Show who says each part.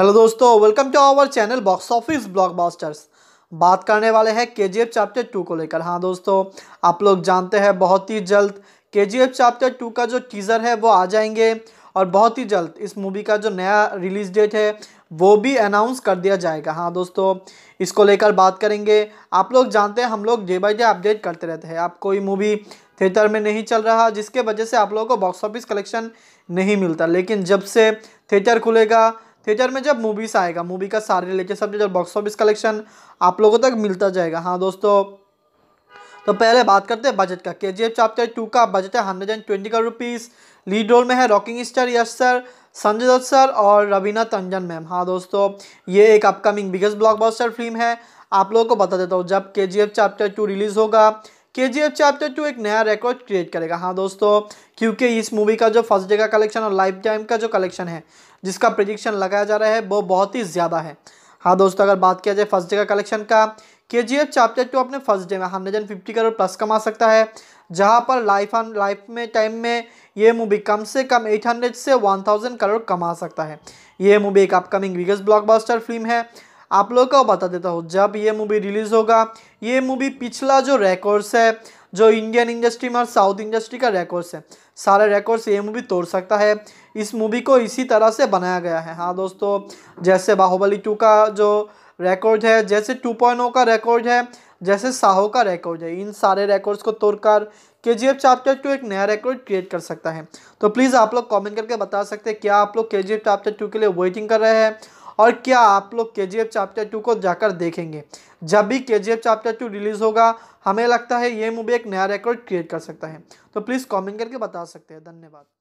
Speaker 1: hello दोस्तों welcome to our channel box office blockbusters बात करने वाले हैं के जी चैप्टर टू को लेकर हाँ दोस्तों आप लोग जानते हैं बहुत ही जल्द के जी चैप्टर टू का जो टीज़र है वो आ जाएंगे और बहुत ही जल्द इस मूवी का जो नया रिलीज डेट है वो भी अनाउंस कर दिया जाएगा हाँ दोस्तों इसको लेकर बात करेंगे आप लोग जानते हैं हम लोग डे बाई डे अपडेट करते रहते हैं आप कोई मूवी थिएटर में नहीं चल रहा जिसके वजह से आप लोगों को बॉक्स ऑफिस कलेक्शन नहीं मिलता लेकिन जब से थिएटर खुलेगा थिएटर में जब मूवीज़ आएगा मूवी का सारे लेके सब जब बॉक्स ऑफिस कलेक्शन आप लोगों तक मिलता जाएगा हाँ दोस्तों तो पहले बात करते हैं बजट का K G F chapter two का बजट है hundred and twenty crore rupees lead role में है rocking star Yash sir Sanjay Dutt sir और रवीना तंजन मैम हाँ दोस्तों ये एक अपकमिंग बिगेस्ट ब्लॉकबस्टर फिल्म है आप लोगों को बता देता हूँ जब K G F chapter two release होगा K G F chapter to एक नया रिकॉर्ड क्रिएट करेगा हाँ दोस्तों क्योंकि इस मूवी का जो फर्स्ट डे का कलेक्शन और लाइफ टाइम का जो कलेक्शन है जिसका प्रडिक्शन लगाया जा रहा है वो बहुत ही ज़्यादा है हाँ दोस्तों अगर बात किया जाए फर्स्ट डे का कलेक्शन का K G F chapter two अपने फर्स्ट डे में हंड्रेड फिफ्टी करोड़ प्लस कमा सकता है जहाँ पर लाइफ ऑन लाइफ में टाइम में ये मूवी कम से कम हंड्रेड से थाउजेंड करोड़ कमा सकता है ये मूवी एक अपकमिंग बिगेस्ट ब्लॉकबस्टर फिल्म है आप लोग का बता देता हूँ जब ये मूवी रिलीज़ होगा ये मूवी पिछला जो रिकॉर्ड्स है जो इंडियन इंडस्ट्री में और साउथ इंडस्ट्री का रिकॉर्ड्स है सारे रिकॉर्ड्स ये मूवी तोड़ सकता है इस मूवी को इसी तरह से बनाया गया है हाँ दोस्तों जैसे बाहुबली टू का जो रिकॉर्ड है जैसे टू का रिकॉर्ड है जैसे साहो का रिकॉर्ड है इन सारे रिकॉर्ड्स को तोड़कर के जी एफ चैप्टर टू एक नया रिकॉर्ड क्रिएट कर सकता है तो प्लीज़ आप लोग कमेंट करके बता सकते हैं क्या आप लोग के जी एफ चैप्टर टू के लिए वेटिंग कर रहे हैं और क्या आप लोग के जी चैप्टर टू को जाकर देखेंगे जब भी के जी चैप्टर टू रिलीज़ होगा हमें लगता है ये मूवी एक नया रिकॉर्ड क्रिएट कर सकता है तो प्लीज़ कॉमेंट करके बता सकते हैं धन्यवाद